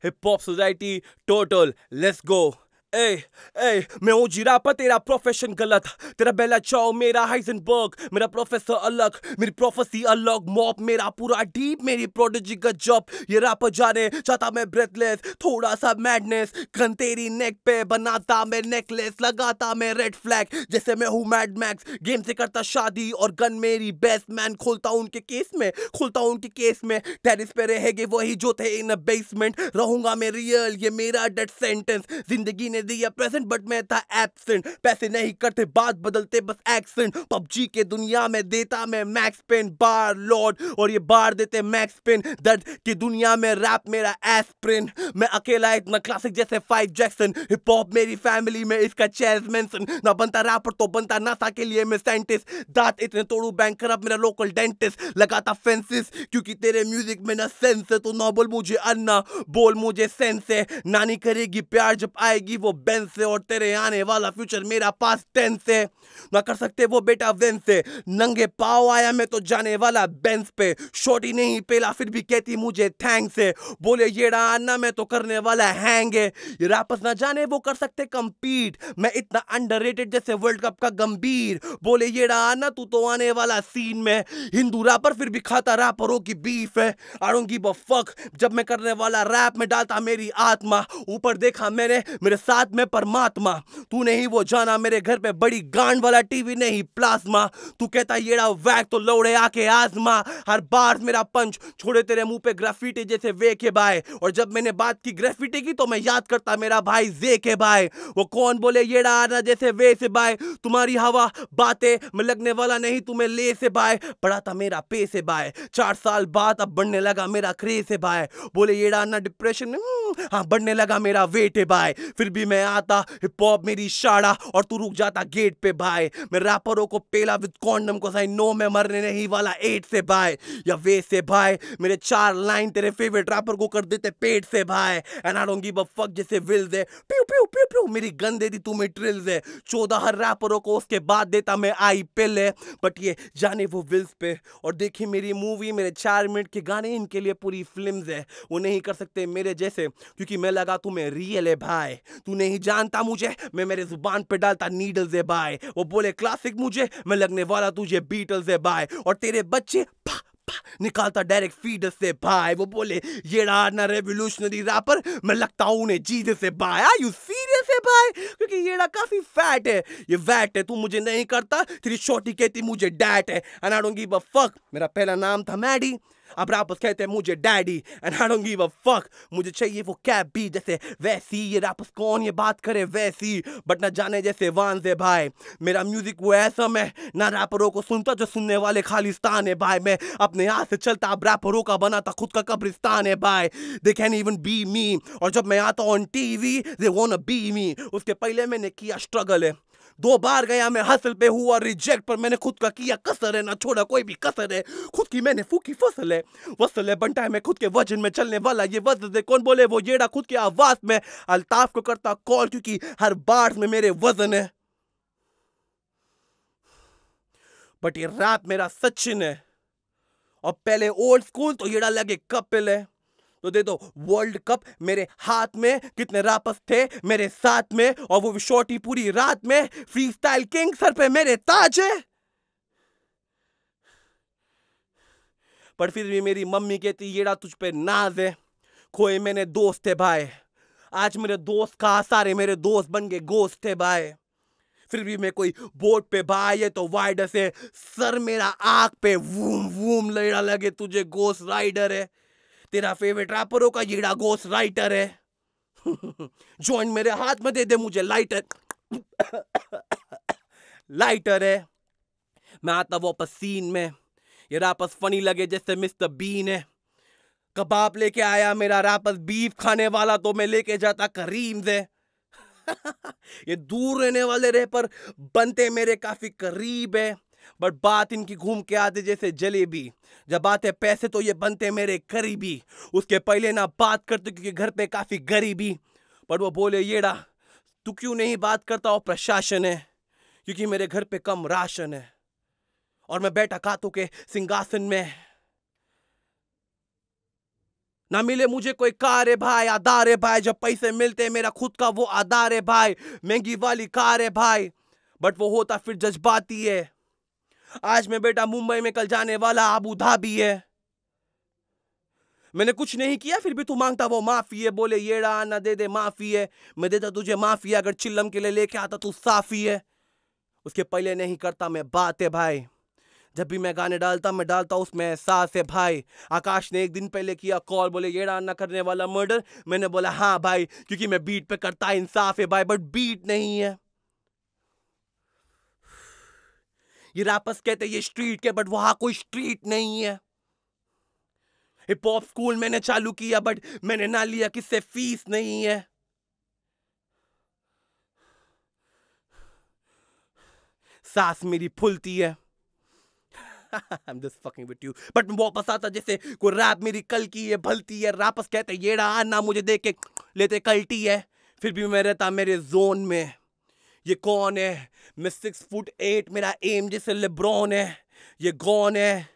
Hip Hop Society Total. Let's go. ए ए मैं हूँ पर तेरा प्रोफेशन गलत तेरा बेला चाओ मेरा हाइजनबर्ग मेरा प्रोफेसर अलग मेरी प्रोफेसी अलग मॉप मेरा पूरा डीप मेरी प्रोडजी का जॉब ये रापर जाने चाहता मैं ब्रेथलेस थोड़ा सा मैडनेस गन तेरी नेक पे बनाता मैं नेकलेस लगाता मैं रेड फ्लैग जैसे मैं हूँ मैड मैक्स गेम से करता शादी और गन मेरी बेस्ट मैन खोलता हूँ उनके केस में खोलता हूँ उनके केस में टेरिस पे रहेंगे वही जो थे इन बेसमेंट रहूंगा मैं रियल ये मेरा डेथ सेंटेंस जिंदगी ने मैंने दिया प्रेजेंट बट मैं था एबसेंट पैसे नहीं करते बात बदलते बस एक्सेंट पबजी के दुनिया में देता मैं मैक्स पेन बार लॉर्ड और ये बार देते मैक्स पेन दर्द की दुनिया में रैप मेरा एस्प्रिन मैं अकेला इतना क्लासिक जैसे फाइव जैक्सन हिप हॉप मेरी फैमिली में इसका चेज मेंशन ना बनता रैपर तो बनता नासा के लिए मैं साइंटिस्ट दांत इतने तोड़ू बैंक मेरा लोकल डेंटिस्ट लगाता फेंसिस क्योंकि तेरे म्यूजिक में ना सेंस है तो ना बोल मुझे अन्ना बोल मुझे सेंस है नानी करेगी प्यार जब आएगी वो वो बेन से और तेरे आने वाला फ्यूचर मेरा पास टेन है ना कर सकते वो बेटा वेन से नंगे पाव आया मैं तो जाने वाला बेंस पे शोटी नहीं पेला फिर भी कहती मुझे थैंक्स है बोले ये आना मैं तो करने वाला हैंगे ये रैपर्स ना जाने वो कर सकते कम्पीट मैं इतना अंडर जैसे वर्ल्ड कप का गंभीर बोले ये आना तू तो आने वाला सीन में हिंदू रापर फिर भी खाता रापरों की बीफ है आई बफक जब मैं करने वाला रैप में डालता मेरी आत्मा ऊपर देखा मैंने मेरे साथ साथ में परमात्मा तू नहीं वो जाना मेरे घर पे बड़ी गांड वाला टीवी नहीं प्लाज्मा तू कहता येड़ा वैग तो लौड़े आके आजमा हर बार मेरा पंच छोड़े तेरे मुंह पे ग्राफिटी जैसे वे के बाय और जब मैंने बात की ग्रेफिटी की तो मैं याद करता मेरा भाई जे के बाय वो कौन बोले येड़ा आना जैसे वे से बाय तुम्हारी हवा बातें मैं लगने वाला नहीं तुम्हें ले से बाय पड़ा था मेरा पे से बाय चार साल बाद अब बढ़ने लगा मेरा क्रे से बाय बोले येड़ा आना डिप्रेशन हम्म, हाँ बढ़ने लगा मेरा वेट है बाय फिर भी मैं आता हिप हॉप मेरी शाड़ा और तू रुक जाता गेट पे भाई मैं रैपरों को पेला विद कॉन्डम को साइन नो मैं मरने नहीं वाला एट से भाई या वे से भाई मेरे चार लाइन तेरे फेवरेट रैपर को कर देते पेट से भाई एनाडोंगी बफक जैसे विल दे प्यू प्यू प्यू प्यू मेरी गन दे दी तुम्हें ट्रिल्स है चौदह हर रैपरों को उसके बाद देता मैं आई पिल है बट ये जाने वो विल्स पे और देखी मेरी मूवी मेरे चार मिनट के गाने इनके लिए पूरी फिल्म है वो नहीं कर सकते मेरे जैसे क्योंकि मैं लगा तुम्हें रियल है भाई तू नहीं जानता मुझे मैं मेरे जुबान पे डालता नीडल जे बाय वो बोले क्लासिक मुझे मैं लगने वाला तुझे बीटल जे बाय और तेरे बच्चे निकालता डायरेक्ट फीड से भाई वो बोले ये ना रेवोल्यूशनरी रैपर मैं लगता हूं उन्हें जीत से भाई आर यू सीरियस है भाई क्योंकि ये ना काफी फैट है ये वैट है तू मुझे नहीं करता तेरी छोटी कहती मुझे डैट है and I don't give a fuck मेरा पहला नाम था मैडी अब रापस कहते हैं मुझे daddy and I don't give a fuck मुझे चाहिए वो कैप भी जैसे वैसी ये रापस कौन ये बात करे वैसी बट ना जाने जैसे वान से भाई मेरा म्यूजिक वो ऐसा मैं ना रैपरों को सुनता जो सुनने वाले खालिस्तान है भाई मैं अपने यहाँ से चलता अब रैपरों का बनाता खुद का कब्रिस्तान है भाई they can even be me और जब मैं आता ऑन वी दे वो बी मी उसके पहले मैंने किया स्ट्रगल है दो बार गया मैं हासिल पे हुआ रिजेक्ट पर मैंने खुद का किया कसर है ना छोड़ा कोई भी कसर है खुद की मैंने फूकी फसल है वसल है बंटा है मैं खुद के वजन में चलने वाला ये वजन है कौन बोले वो येड़ा खुद की आवाज में अल्ताफ को करता कॉल क्योंकि हर बार में मेरे वजन है बट ये रात मेरा सचिन है और पहले ओल्ड स्कूल तो येड़ा लगे कपिल है तो दे दो वर्ल्ड कप मेरे हाथ में कितने रापस थे मेरे साथ में और वो शॉर्टी पूरी रात में फ्री स्टाइल किंग सर पे मेरे ताज है पर फिर भी मेरी मम्मी कहती येड़ा तुझ पे नाज है खोए मैंने दोस्त थे भाई आज मेरे दोस्त कहा सारे मेरे दोस्त बन गए गोस्त थे भाई फिर भी मैं कोई बोट पे भाई है तो वाइडर से सर मेरा आग पे वूम वूम लेड़ा लगे तुझे गोस्ट राइडर है तेरा फेवरेट रैपरों का येड़ा गोस राइटर है जॉइंट मेरे हाथ में दे दे मुझे लाइटर लाइटर है मैं आता वापस सीन में ये रापस फनी लगे जैसे मिस्टर बीन है कबाब लेके आया मेरा रापस बीफ खाने वाला तो मैं लेके जाता करीम से ये दूर रहने वाले रह पर बनते मेरे काफी करीब है बट बात इनकी घूम के आते जैसे जलेबी जब आते पैसे तो ये बनते मेरे करीबी उसके पहले ना बात करते क्योंकि घर पे काफ़ी गरीबी बट वो बोले येड़ा तू क्यों नहीं बात करता और प्रशासन है क्योंकि मेरे घर पे कम राशन है और मैं बैठा कातों के सिंहासन में ना मिले मुझे कोई कार है भाई आधार है भाई जब पैसे मिलते हैं मेरा खुद का वो आधार है भाई महंगी वाली कार है भाई बट वो होता फिर जज्बाती है आज मैं बेटा मुंबई में कल जाने वाला आबू धाबी है मैंने कुछ नहीं किया फिर भी तू मांगता वो माफी है बोले ये ना दे दे माफी है मैं देता तुझे माफी अगर चिल्लम के लिए लेके आता तू साफी है उसके पहले नहीं करता मैं बात है भाई जब भी मैं गाने डालता मैं डालता उसमें एहसास है भाई आकाश ने एक दिन पहले किया कॉल बोले ये डालना करने वाला मर्डर मैंने बोला हाँ भाई क्योंकि मैं बीट पे करता इंसाफ है भाई बट बीट नहीं है ये रैपर्स कहते हैं ये स्ट्रीट के बट वहां कोई स्ट्रीट नहीं है हिप हॉप स्कूल मैंने चालू किया बट मैंने ना लिया किससे फीस नहीं है सांस मेरी फुलती है बट वापस आता जैसे को रैप मेरी कल की है भलती है रापस कहते ये रहा ना मुझे देख के लेते कल्टी है फिर भी मैं रहता मेरे जोन में ये कौन है मैं सिक्स फुट एट मेरा एम जैसे लेब्रॉन है ये कौन है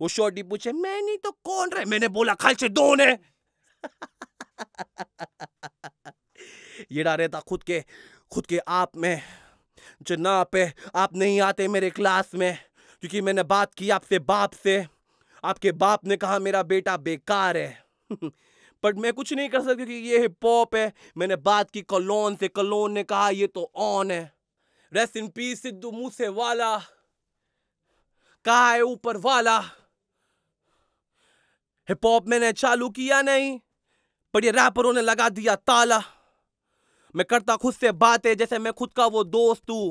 वो शॉर्टी पूछे मैं नहीं तो कौन रहे मैंने बोला खाल से दो ने ये डारे था खुद के खुद के आप में जनाब पे आप नहीं आते मेरे क्लास में क्योंकि मैंने बात की आपसे बाप से आपके बाप ने कहा मेरा बेटा बेकार है बट मैं कुछ नहीं कर सकता क्योंकि ये हिप हॉप है मैंने बात की कलोन से कलोन ने कहा ये तो ऑन है rest in peace Sidhu Moose Wala कहा है ऊपर वाला हिप हॉप मैंने चालू किया नहीं पर ये रैपरों ने लगा दिया ताला मैं करता खुद से बातें जैसे मैं खुद का वो दोस्त हूं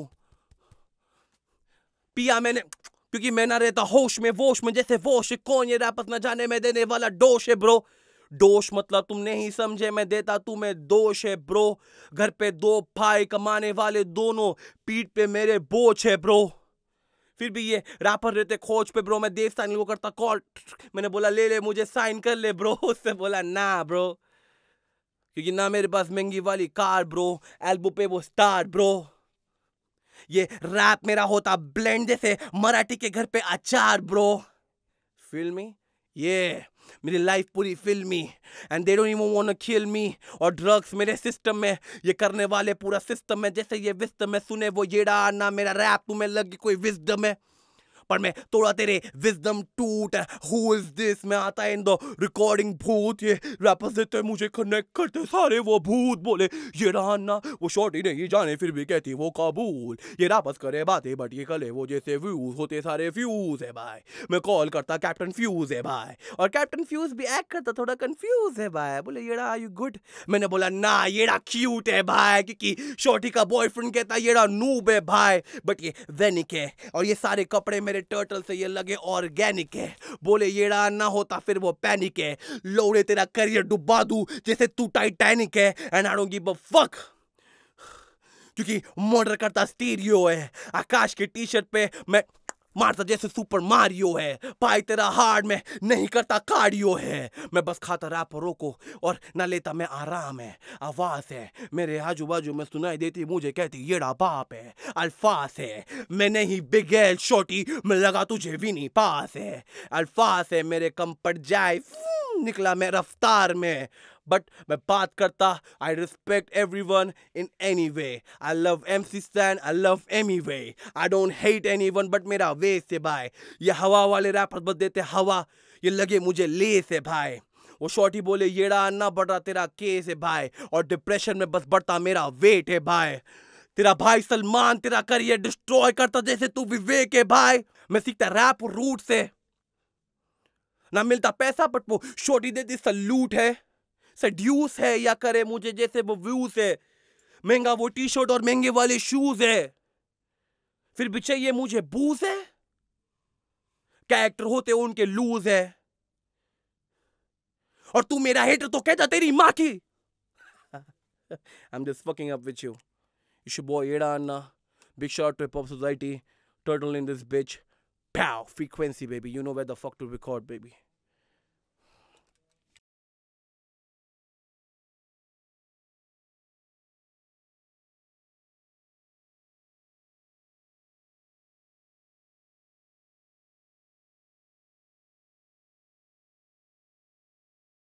पिया मैंने क्योंकि मैं ना रहता होश में वोश में जैसे वोश कौन ये रैपस ना जाने में देने वाला डोश है ब्रो दोष मतलब तुम नहीं समझे मैं देता तुम्हें दोष है ब्रो घर पे दो भाई कमाने वाले दोनों पीठ पे मेरे बोझ है ब्रो फिर भी ये रापर रहते खोज पे ब्रो मैं देवता नहीं को करता कॉल मैंने बोला ले ले मुझे साइन कर ले ब्रो उससे बोला ना ब्रो क्योंकि ना मेरे पास महंगी वाली कार ब्रो एल्बो पे वो स्टार ब्रो ये रैप मेरा होता ब्लेंड जैसे मराठी के घर पे अचार ब्रो फिल्मी ये yeah. मेरी लाइफ पूरी फिल्मी and they don't even want to kill me और ड्रग्स मेरे सिस्टम में ये करने वाले पूरा सिस्टम है जैसे ये विस्टम है सुने वो येड़ा आना मेरा रैप तुम्हें लगी कोई विस्डम है पर मैं थोड़ा तेरे विजडम टूट हु इज दिस में आता है इन द रिकॉर्डिंग भूत ये रैपर्स देते हैं मुझे कनेक्ट करते सारे वो भूत बोले ये रहा वो शॉर्टी नहीं जाने फिर भी कहती वो कबूल ये रैपर्स करे बातें बट ये कले वो जैसे व्यूज होते सारे फ्यूज है भाई मैं कॉल करता कैप्टन फ्यूज है भाई और कैप्टन फ्यूज भी एक्ट करता थोड़ा कंफ्यूज है भाई बोले ये आर यू गुड मैंने बोला ना ये क्यूट है भाई क्योंकि शॉर्टी का बॉयफ्रेंड कहता ये नूब है भाई बट ये वेनिक है और ये सारे कपड़े मेरे वाले टर्टल से ये लगे ऑर्गेनिक है बोले येड़ा ना होता फिर वो पैनिक है लोड़े तेरा करियर डुबा दू जैसे तू टाइटैनिक है एंड आई फक क्योंकि मॉडर करता स्टीरियो है आकाश के टी शर्ट पे मैं मारता जैसे सुपर मारियो है पाई तेरा हार्ड में नहीं करता कार्डियो है मैं बस खाता रैपरों को और ना लेता मैं आराम है आवाज़ है मेरे आजू बाजू में सुनाई देती मुझे कहती ये बाप है अल्फाज है मैं नहीं बिगैल छोटी मैं लगा तुझे भी नहीं पास है अल्फाज है मेरे कम पड़ जाए निकला मैं रफ्तार में बट मैं बात करता I respect everyone in any way I love M C Stan I love Emiway I don't hate anyone but मेरा वे से बाय ये हवा वाले रैपर बस देते हवा ये लगे मुझे ले से भाई वो शॉर्टी बोले येड़ा अन्ना बढ़ रहा तेरा केस है भाई और डिप्रेशन में बस बढ़ता मेरा वेट है भाई तेरा भाई सलमान तेरा करियर डिस्ट्रॉय करता जैसे तू विवेक है भाई मैं सीखता रैप रूट से ना मिलता पैसा बट वो शोटी देती सल्यूट है सड्यूस है या करे मुझे जैसे वो व्यूज है महंगा वो टी शर्ट और महंगे वाले शूज है फिर पीछे ये मुझे बूज है कैरेक्टर होते हो उनके लूज है और तू मेरा हेटर तो कहता तेरी माँ की I am just fucking up which you you should boy एड़ा अन्ना big shot to pop society turtle in this bitch पाव frequency baby you know where the fuck to record, baby.